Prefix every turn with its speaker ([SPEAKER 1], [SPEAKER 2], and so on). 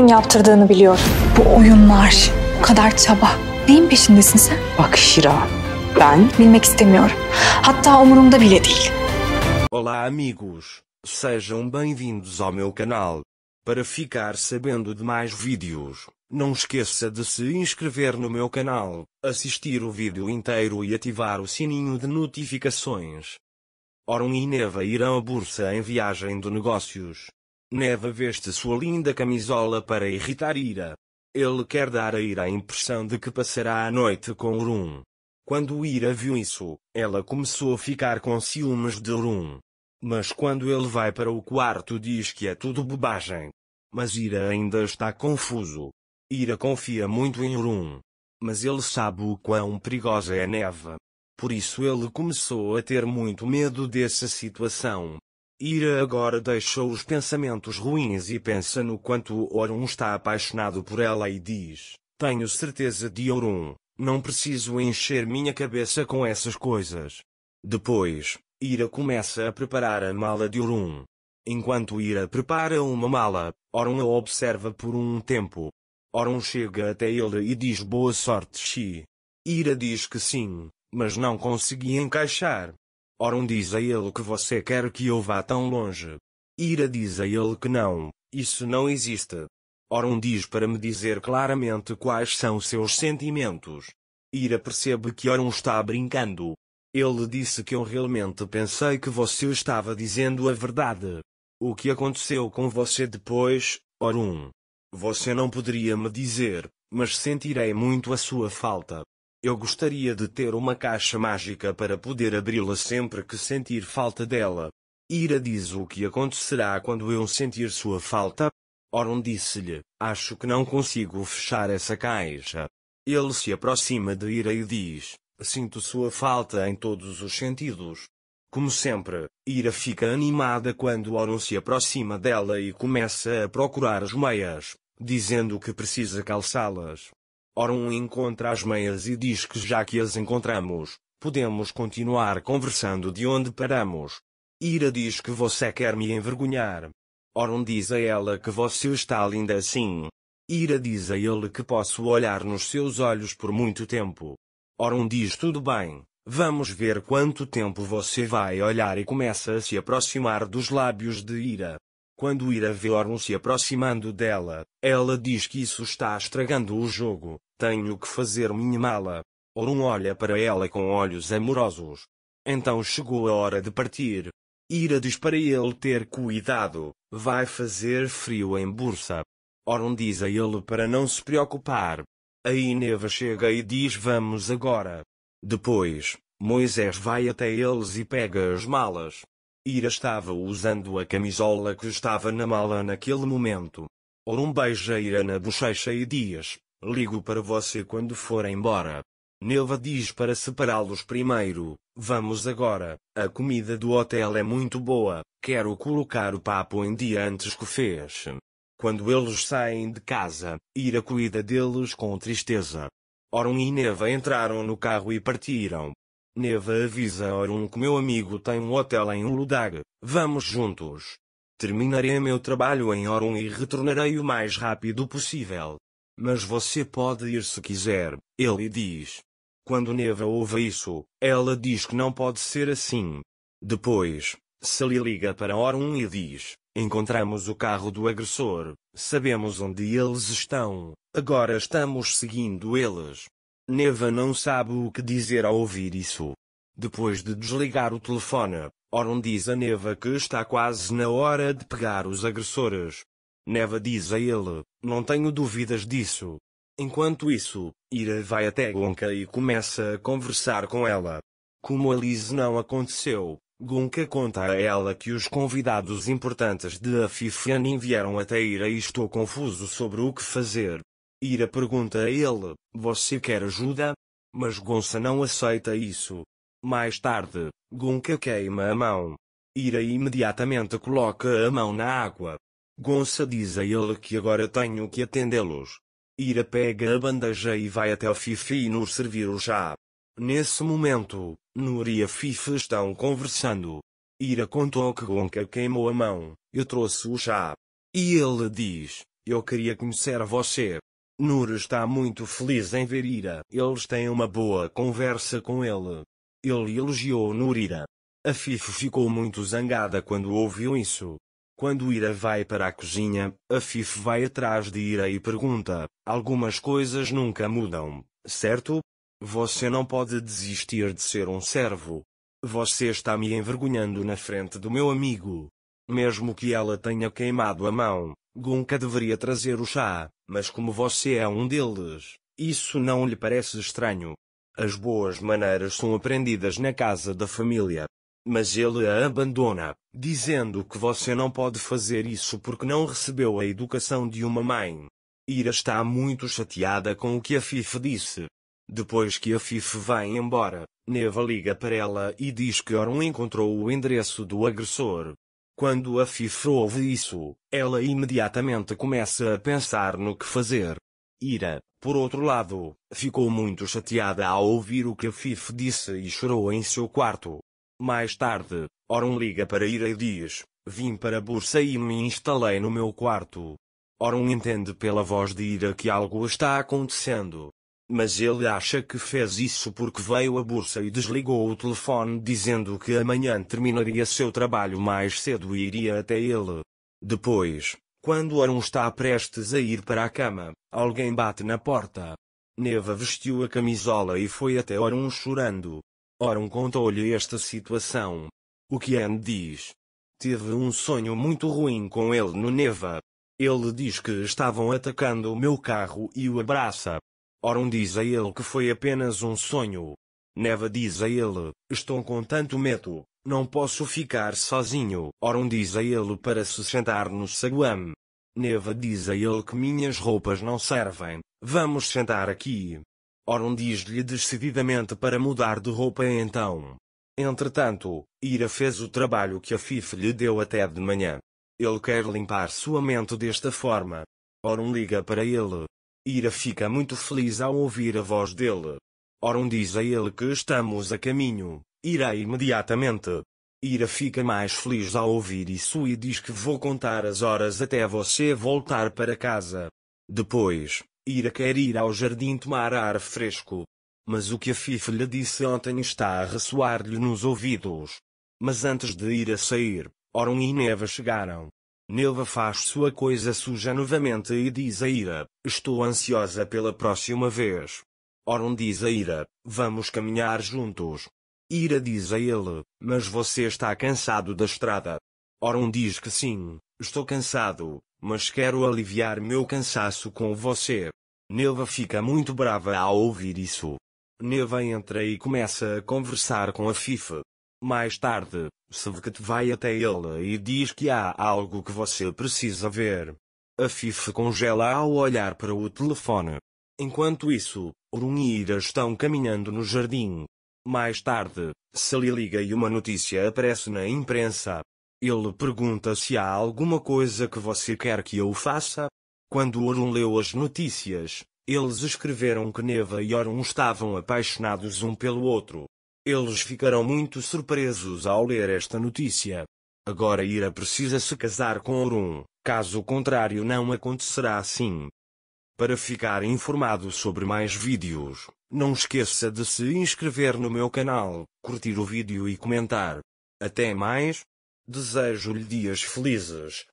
[SPEAKER 1] yaptırdığını biliyor. Bu oyunlar, bu kadar çaba. Neyin peşindesin sen? Bak Şira, ben... Bilmek istemiyorum. Hatta umurumda bile değil. Olá amigos, sejam bem-vindos ao meu canal. Para ficar sabendo de mais vídeos, não esqueça de se inscrever no meu canal, assistir o vídeo inteiro e ativar o sininho de notificações. Orum e Neva irão à Bursa em viagem de negócios. Neva veste sua linda camisola para irritar Ira. Ele quer dar a Ira a impressão de que passará a noite com Urum. Quando Ira viu isso, ela começou a ficar com ciúmes de Urum. Mas quando ele vai para o quarto diz que é tudo bobagem. Mas Ira ainda está confuso. Ira confia muito em Urum. Mas ele sabe o quão perigosa é a neva. Por isso ele começou a ter muito medo dessa situação. Ira agora deixa os pensamentos ruins e pensa no quanto Orun está apaixonado por ela e diz: Tenho certeza de Orun, não preciso encher minha cabeça com essas coisas. Depois, Ira começa a preparar a mala de Orun. Enquanto Ira prepara uma mala, Orun a observa por um tempo. Orun chega até ele e diz boa sorte Xi. Ira diz que sim, mas não consegui encaixar. Orum diz a ele que você quer que eu vá tão longe. Ira diz a ele que não, isso não existe. Orum diz para me dizer claramente quais são seus sentimentos. Ira percebe que Orum está brincando. Ele disse que eu realmente pensei que você estava dizendo a verdade. O que aconteceu com você depois, Orum? Você não poderia me dizer, mas sentirei muito a sua falta. Eu gostaria de ter uma caixa mágica para poder abri-la sempre que sentir falta dela. Ira diz o que acontecerá quando eu sentir sua falta. Oron disse-lhe, acho que não consigo fechar essa caixa. Ele se aproxima de Ira e diz, sinto sua falta em todos os sentidos. Como sempre, Ira fica animada quando Oron se aproxima dela e começa a procurar as meias, dizendo que precisa calçá-las. Ora um encontra as meias e diz que já que as encontramos, podemos continuar conversando de onde paramos. Ira diz que você quer me envergonhar. Ora um diz a ela que você está linda assim. Ira diz a ele que posso olhar nos seus olhos por muito tempo. Ora um diz tudo bem, vamos ver quanto tempo você vai olhar e começa a se aproximar dos lábios de Ira. Quando Ira Iraveorn se aproximando dela, ela diz que isso está estragando o jogo, tenho que fazer minha mala. Orun olha para ela com olhos amorosos. Então chegou a hora de partir. Ira diz para ele ter cuidado, vai fazer frio em Bursa. Orun diz a ele para não se preocupar. Aí Neva chega e diz vamos agora. Depois, Moisés vai até eles e pega as malas. Ira estava usando a camisola que estava na mala naquele momento. Orum beija Ira na bochecha e diz, ligo para você quando for embora. Neva diz para separá-los primeiro, vamos agora, a comida do hotel é muito boa, quero colocar o papo em dia antes que feche. Quando eles saem de casa, Ira cuida deles com tristeza. Orum e Neva entraram no carro e partiram. Neva avisa a Orun que meu amigo tem um hotel em Uludag. vamos juntos. Terminarei meu trabalho em Orun e retornarei o mais rápido possível. Mas você pode ir se quiser, ele diz. Quando Neva ouve isso, ela diz que não pode ser assim. Depois, Sally liga para Orun e diz, encontramos o carro do agressor, sabemos onde eles estão, agora estamos seguindo eles. Neva não sabe o que dizer ao ouvir isso. Depois de desligar o telefone, Oron diz a Neva que está quase na hora de pegar os agressores. Neva diz a ele, não tenho dúvidas disso. Enquanto isso, Ira vai até Gonka e começa a conversar com ela. Como a Liz não aconteceu, Gonka conta a ela que os convidados importantes de Afifianin vieram até Ira e estou confuso sobre o que fazer. Ira pergunta a ele: Você quer ajuda? Mas Gonça não aceita isso. Mais tarde, Gonca queima a mão. Ira imediatamente coloca a mão na água. Gonça diz a ele que agora tenho que atendê-los. Ira pega a bandeja e vai até o Fifi nos servir o chá. Nesse momento, Nuri e Fifi estão conversando. Ira contou que Gonca queimou a mão, eu trouxe o chá. E ele diz, eu queria conhecer você. Nur está muito feliz em ver Ira. Eles têm uma boa conversa com ele. Ele elogiou Ira. A Fifo ficou muito zangada quando ouviu isso. Quando Ira vai para a cozinha, a Fifo vai atrás de Ira e pergunta: Algumas coisas nunca mudam, certo? Você não pode desistir de ser um servo. Você está me envergonhando na frente do meu amigo. Mesmo que ela tenha queimado a mão, Gunka deveria trazer o chá, mas como você é um deles, isso não lhe parece estranho. As boas maneiras são aprendidas na casa da família. Mas ele a abandona, dizendo que você não pode fazer isso porque não recebeu a educação de uma mãe. Ira está muito chateada com o que a Fife disse. Depois que a Fife vai embora, Neva liga para ela e diz que Orun encontrou o endereço do agressor, quando a Fif ouve isso, ela imediatamente começa a pensar no que fazer. Ira, por outro lado, ficou muito chateada ao ouvir o que a Fif disse e chorou em seu quarto. Mais tarde, Oron liga para Ira e diz: Vim para Bursa e me instalei no meu quarto. Oron entende pela voz de Ira que algo está acontecendo mas ele acha que fez isso porque veio à bursa e desligou o telefone dizendo que amanhã terminaria seu trabalho mais cedo e iria até ele. Depois, quando Aaron está prestes a ir para a cama, alguém bate na porta. Neva vestiu a camisola e foi até Aaron chorando. Aaron contou-lhe esta situação. O que Anne diz? Teve um sonho muito ruim com ele no Neva. Ele diz que estavam atacando o meu carro e o abraça. Oron diz a ele que foi apenas um sonho. Neva diz a ele, estou com tanto medo, não posso ficar sozinho. Oron diz a ele para se sentar no saguam. Neva diz a ele que minhas roupas não servem, vamos sentar aqui. Oron diz-lhe decididamente para mudar de roupa então. Entretanto, Ira fez o trabalho que a Fif lhe deu até de manhã. Ele quer limpar sua mente desta forma. Oron liga para ele, Ira fica muito feliz ao ouvir a voz dele. Orum diz a ele que estamos a caminho, irei imediatamente. Ira fica mais feliz ao ouvir isso e diz que vou contar as horas até você voltar para casa. Depois, Ira quer ir ao jardim tomar ar fresco. Mas o que a Fife lhe disse ontem está a ressoar-lhe nos ouvidos. Mas antes de Ira sair, Orum e Neva chegaram. Neva faz sua coisa suja novamente e diz a Ira: Estou ansiosa pela próxima vez. Orun diz a Ira: Vamos caminhar juntos. Ira diz a ele: Mas você está cansado da estrada. Orun diz que sim, estou cansado, mas quero aliviar meu cansaço com você. Neva fica muito brava ao ouvir isso. Neva entra e começa a conversar com a Fife. Mais tarde, Savkat vai até ele e diz que há algo que você precisa ver. A Fife congela ao olhar para o telefone. Enquanto isso, Orun e Ira estão caminhando no jardim. Mais tarde, Sally liga e uma notícia aparece na imprensa. Ele pergunta se há alguma coisa que você quer que eu faça. Quando Orun leu as notícias, eles escreveram que Neva e Orun estavam apaixonados um pelo outro. Eles ficarão muito surpresos ao ler esta notícia. Agora Ira precisa se casar com Orun, caso contrário não acontecerá assim. Para ficar informado sobre mais vídeos, não esqueça de se inscrever no meu canal, curtir o vídeo e comentar. Até mais! Desejo-lhe dias felizes.